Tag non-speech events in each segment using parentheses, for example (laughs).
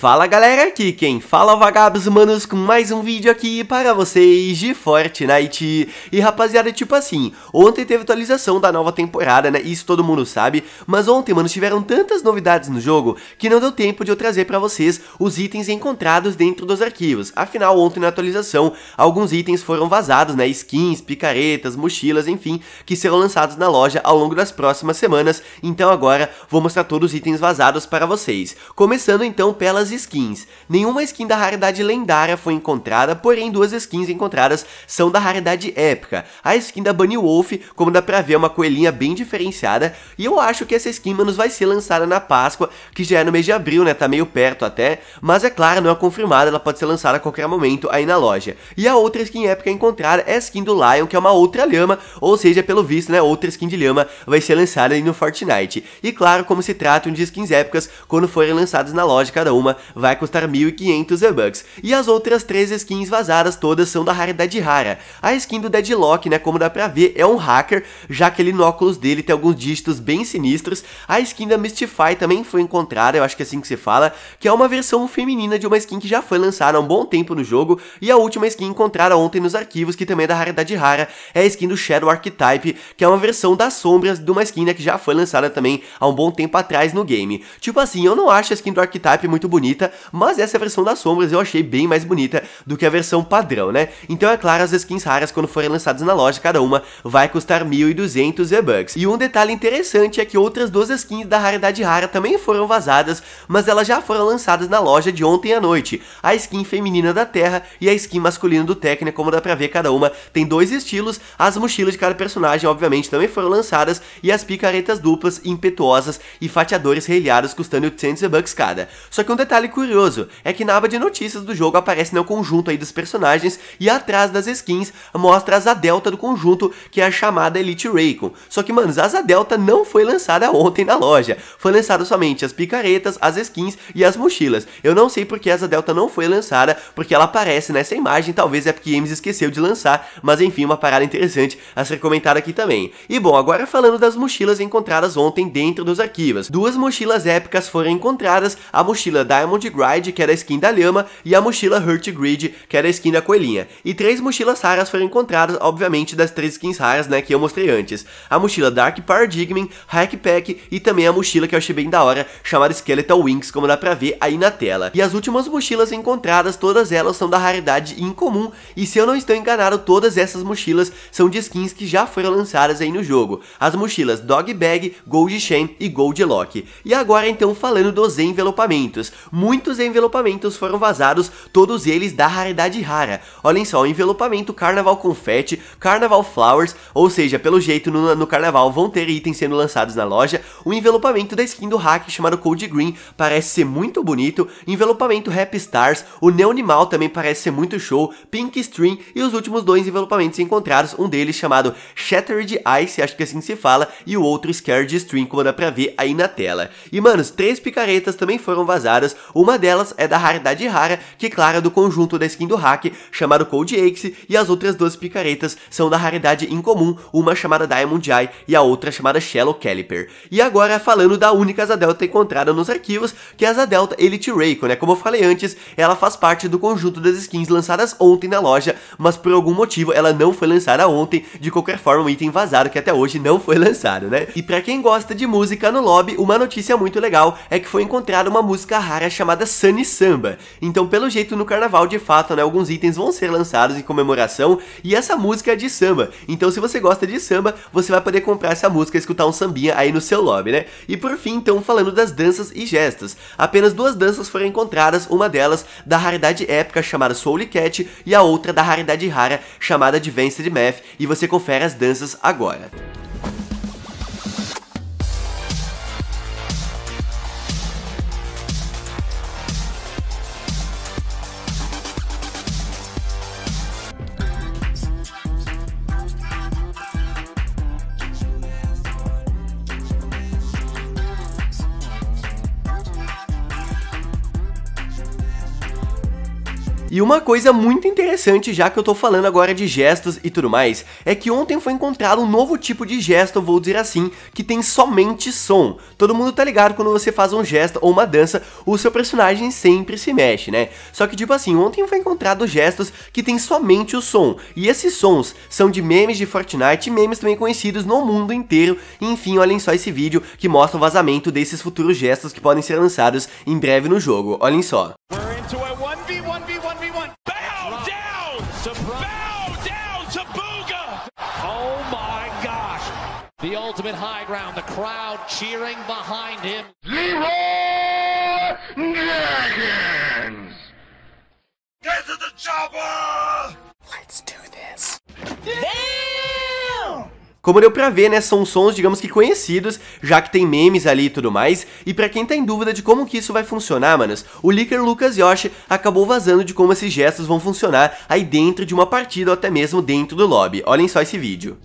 Fala galera, aqui quem fala é vagabos manos com mais um vídeo aqui para vocês de Fortnite E rapaziada, tipo assim, ontem teve atualização da nova temporada, né, isso todo mundo sabe Mas ontem, mano, tiveram tantas novidades no jogo que não deu tempo de eu trazer para vocês os itens encontrados dentro dos arquivos Afinal, ontem na atualização, alguns itens foram vazados, né, skins, picaretas, mochilas, enfim Que serão lançados na loja ao longo das próximas semanas Então agora, vou mostrar todos os itens vazados para vocês Começando então pelas duas skins. Nenhuma skin da raridade lendária foi encontrada, porém duas skins encontradas são da raridade épica. A skin da Bunny Wolf, como dá pra ver, é uma coelhinha bem diferenciada, e eu acho que essa skin, manos, vai ser lançada na Páscoa, que já é no mês de abril, né, tá meio perto até, mas é claro, não é confirmada, ela pode ser lançada a qualquer momento aí na loja. E a outra skin épica encontrada é a skin do Lion, que é uma outra lhama, ou seja, pelo visto, né, outra skin de lhama vai ser lançada aí no Fortnite. E claro, como se tratam de skins épicas, quando forem lançadas na loja cada uma, vai custar 1.500 bucks E as outras três skins vazadas todas são da raridade rara. A skin do Deadlock, né, como dá pra ver, é um hacker, já que ele no óculos dele tem alguns dígitos bem sinistros. A skin da Mystify também foi encontrada, eu acho que é assim que se fala, que é uma versão feminina de uma skin que já foi lançada há um bom tempo no jogo, e a última skin encontrada ontem nos arquivos, que também é da raridade rara, é a skin do Shadow Archetype, que é uma versão das sombras de uma skin né, que já foi lançada também há um bom tempo atrás no game. Tipo assim, eu não acho a skin do Archetype muito bonita, bonita, mas essa é versão das sombras eu achei bem mais bonita do que a versão padrão, né? Então é claro, as skins raras quando forem lançadas na loja, cada uma vai custar 1.200 V-Bucks. E um detalhe interessante é que outras duas skins da raridade rara também foram vazadas, mas elas já foram lançadas na loja de ontem à noite. A skin feminina da Terra e a skin masculina do Tecna, né, como dá pra ver, cada uma tem dois estilos, as mochilas de cada personagem obviamente também foram lançadas e as picaretas duplas, impetuosas e fatiadores relhados custando 800 V-Bucks cada. Só que um detalhe detalhe curioso é que na aba de notícias do jogo aparece né, o conjunto aí dos personagens e atrás das skins mostra a asa delta do conjunto, que é a chamada Elite Raycon. Só que, mano, a asa delta não foi lançada ontem na loja. Foi lançado somente as picaretas, as skins e as mochilas. Eu não sei porque a asa delta não foi lançada, porque ela aparece nessa imagem, talvez a é porque Games esqueceu de lançar, mas enfim, uma parada interessante a ser comentada aqui também. E bom, agora falando das mochilas encontradas ontem dentro dos arquivos. Duas mochilas épicas foram encontradas, a mochila da Diamond Gride, que era a skin da lhama, e a mochila Hurt Grid, que era a skin da coelhinha. E três mochilas raras foram encontradas, obviamente, das três skins raras, né, que eu mostrei antes. A mochila Dark Paradigm, Pack e também a mochila que eu achei bem da hora, chamada Skeletal Wings, como dá pra ver aí na tela. E as últimas mochilas encontradas, todas elas são da raridade incomum, e se eu não estou enganado, todas essas mochilas são de skins que já foram lançadas aí no jogo. As mochilas Dog Bag, Gold Chain e Gold Lock. E agora então falando dos envelopamentos muitos envelopamentos foram vazados, todos eles da raridade rara. Olhem só, o envelopamento, carnaval confete, carnaval flowers, ou seja, pelo jeito no, no carnaval vão ter itens sendo lançados na loja. O envelopamento da skin do hack chamado Cold Green parece ser muito bonito, envelopamento Rap Stars, o Neonimal também parece ser muito show, Pink Stream e os últimos dois envelopamentos encontrados, um deles chamado Shattered Ice, acho que assim se fala, e o outro Scared Stream, como dá pra ver aí na tela. E manos, três picaretas também foram vazadas, uma delas é da raridade rara, que clara do conjunto da skin do hack, chamado Cold Axe, e as outras duas picaretas são da raridade incomum, uma chamada Diamond Eye e a outra chamada Shallow Caliper. E agora falando da única asa delta encontrada nos arquivos, que é a asa delta Elite Raycon, né? Como eu falei antes, ela faz parte do conjunto das skins lançadas ontem na loja, mas por algum motivo ela não foi lançada ontem, de qualquer forma um item vazado que até hoje não foi (laughs) lançado, né? E para quem gosta de música no lobby, uma notícia muito legal é que foi encontrada uma música rara chamada Sunny Samba. Então, pelo jeito, no carnaval, de fato, né, alguns itens vão ser lançados em comemoração e essa música é de samba. Então, se você gosta de samba, você vai poder comprar essa música e escutar um sambinha aí no seu lobby, né? E por fim, então, falando das danças e gestos. Apenas duas danças foram encontradas, uma delas da raridade épica chamada Soul Cat e a outra da raridade rara chamada Advanced Math, e você confere as danças agora. E uma coisa muito interessante, já que eu tô falando agora de gestos e tudo mais, é que ontem foi encontrado um novo tipo de gesto, vou dizer assim, que tem somente som. Todo mundo tá ligado quando você faz um gesto ou uma dança, o seu personagem sempre se mexe, né? Só que tipo assim, ontem foi encontrado gestos que tem somente o som. E esses sons são de memes de Fortnite e memes também conhecidos no mundo inteiro. E, enfim, olhem só esse vídeo que mostra o vazamento desses futuros gestos que podem ser lançados em breve no jogo. Olhem só. We're The ultimate high ground, the crowd cheering behind him. Leroy Jenkins! Get to the chopper! Let's do this. Damn! Como deu pra ver, né, são sons, digamos que conhecidos, já que tem memes ali e tudo mais, e pra quem tá em dúvida de como que isso vai funcionar, manos, o Licker Lucas Yoshi acabou vazando de como esses gestos vão funcionar aí dentro de uma partida ou até mesmo dentro do lobby. Olhem só esse vídeo.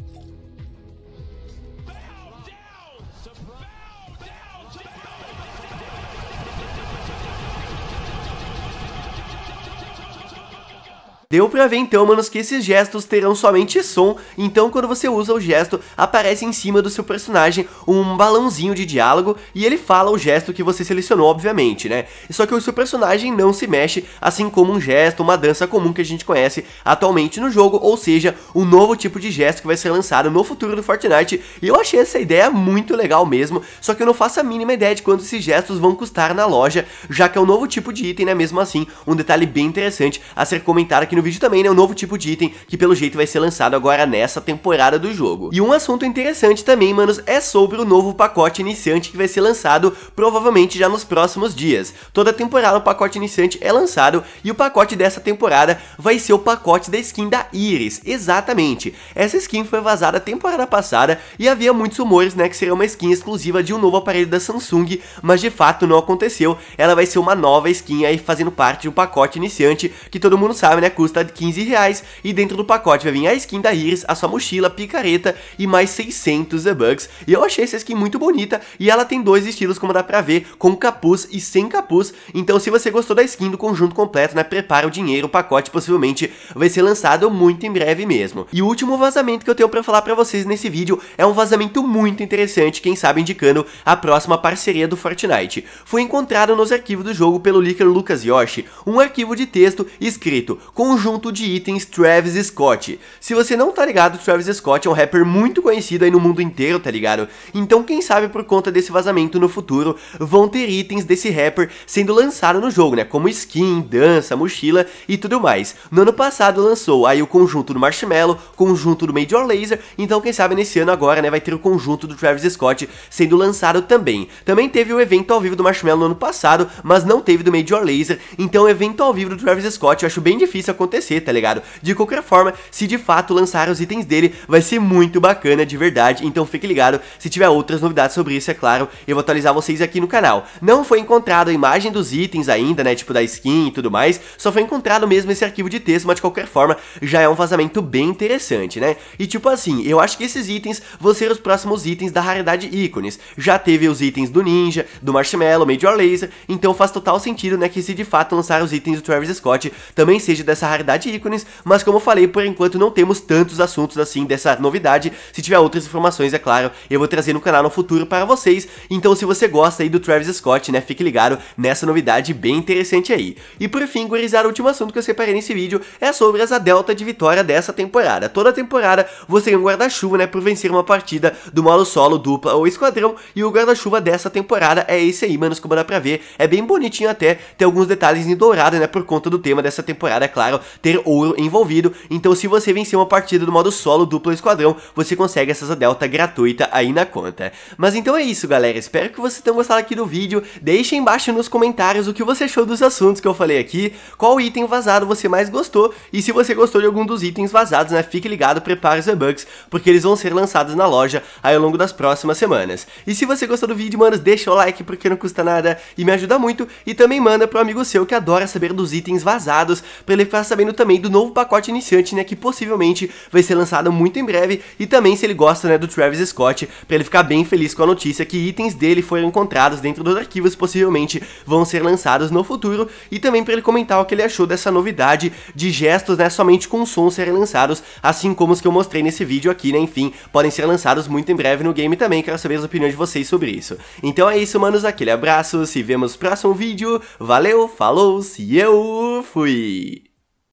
Deu pra ver então, manos, que esses gestos terão somente som, então quando você usa o gesto, aparece em cima do seu personagem um balãozinho de diálogo e ele fala o gesto que você selecionou, obviamente, né? Só que o seu personagem não se mexe, assim como um gesto, uma dança comum que a gente conhece atualmente no jogo, ou seja, um novo tipo de gesto que vai ser lançado no futuro do Fortnite, e eu achei essa ideia muito legal mesmo, só que eu não faço a mínima ideia de quanto esses gestos vão custar na loja, já que é um novo tipo de item, né, mesmo assim, um detalhe bem interessante a ser comentado aqui aqui no vídeo também, né, um novo tipo de item que pelo jeito vai ser lançado agora nessa temporada do jogo. E um assunto interessante também, manos, é sobre o novo pacote iniciante que vai ser lançado provavelmente já nos próximos dias. Toda temporada o pacote iniciante é lançado e o pacote dessa temporada vai ser o pacote da skin da Iris, exatamente. Essa skin foi vazada temporada passada e havia muitos rumores, né, que seria uma skin exclusiva de um novo aparelho da Samsung, mas de fato não aconteceu. Ela vai ser uma nova skin aí fazendo parte do pacote iniciante que todo mundo sabe, né, custa 15 reais e dentro do pacote vai vir a skin da Iris, a sua mochila, picareta e mais 600 V-Bucks. E eu achei essa skin muito bonita e ela tem dois estilos como dá pra ver, com capuz e sem capuz. Então se você gostou da skin do conjunto completo, né, prepara o dinheiro, o pacote possivelmente vai ser lançado muito em breve mesmo. E o último vazamento que eu tenho pra falar pra vocês nesse vídeo é um vazamento muito interessante, quem sabe indicando a próxima parceria do Fortnite. Foi encontrado nos arquivos do jogo pelo leaker Lucas Yoshi, um arquivo de texto escrito com conjunto de itens Travis Scott. Se você não tá ligado, Travis Scott é um rapper muito conhecido aí no mundo inteiro, tá ligado? Então quem sabe por conta desse vazamento no futuro, vão ter itens desse rapper sendo lançado no jogo, né? Como skin, dança, mochila e tudo mais. No ano passado lançou aí o conjunto do Marshmallow, conjunto do Major Laser, então quem sabe nesse ano agora, né, vai ter o conjunto do Travis Scott sendo lançado também. Também teve o evento ao vivo do Marshmallow no ano passado, mas não teve do Major Laser, então o evento ao vivo do Travis Scott eu acho bem difícil acontecer acontecer, tá ligado? De qualquer forma, se de fato lançar os itens dele, vai ser muito bacana de verdade, então fique ligado, se tiver outras novidades sobre isso, é claro, eu vou atualizar vocês aqui no canal. Não foi encontrado a imagem dos itens ainda, né, tipo da skin e tudo mais, só foi encontrado mesmo esse arquivo de texto, mas de qualquer forma, já é um vazamento bem interessante, né? E tipo assim, eu acho que esses itens vão ser os próximos itens da raridade ícones. Já teve os itens do Ninja, do Marshmallow, Major Laser, então faz total sentido, né, que se de fato lançar os itens do Travis Scott, também seja dessa raridade ícones, mas como eu falei, por enquanto não temos tantos assuntos assim dessa novidade. Se tiver outras informações, é claro, eu vou trazer no canal no futuro para vocês. Então se você gosta aí do Travis Scott, né, fique ligado nessa novidade bem interessante aí. E por fim, gurizada, o último assunto que eu separei nesse vídeo é sobre as delta de vitória dessa temporada. Toda temporada você tem um guarda-chuva, né, por vencer uma partida do modo solo, dupla ou esquadrão, e o guarda-chuva dessa temporada é esse aí, manos, como dá pra ver, é bem bonitinho até, tem alguns detalhes em dourado, né, por conta do tema dessa temporada, é claro, ter ouro envolvido, então se você vencer uma partida do modo solo, dupla esquadrão, você consegue essa Asa Delta gratuita aí na conta. Mas então é isso, galera, espero que vocês tenham gostado aqui do vídeo, deixem embaixo nos comentários o que você achou dos assuntos que eu falei aqui, qual item vazado você mais gostou, e se você gostou de algum dos itens vazados, né, fique ligado, prepare os bugs porque eles vão ser lançados na loja aí ao longo das próximas semanas. E se você gostou do vídeo, manos, deixa o like, porque não custa nada e me ajuda muito, e também manda pro amigo seu que adora saber dos itens vazados, para ele faça sabendo também do novo pacote iniciante, né, que possivelmente vai ser lançado muito em breve, e também se ele gosta, né, do Travis Scott, para ele ficar bem feliz com a notícia que itens dele foram encontrados dentro dos arquivos, possivelmente vão ser lançados no futuro, e também para ele comentar o que ele achou dessa novidade de gestos, né, somente com som serem lançados, assim como os que eu mostrei nesse vídeo aqui, né, enfim, podem ser lançados muito em breve no game também, quero saber as opiniões de vocês sobre isso. Então é isso, manos, aquele abraço, se vemos no próximo vídeo, valeu, falou, se eu fui!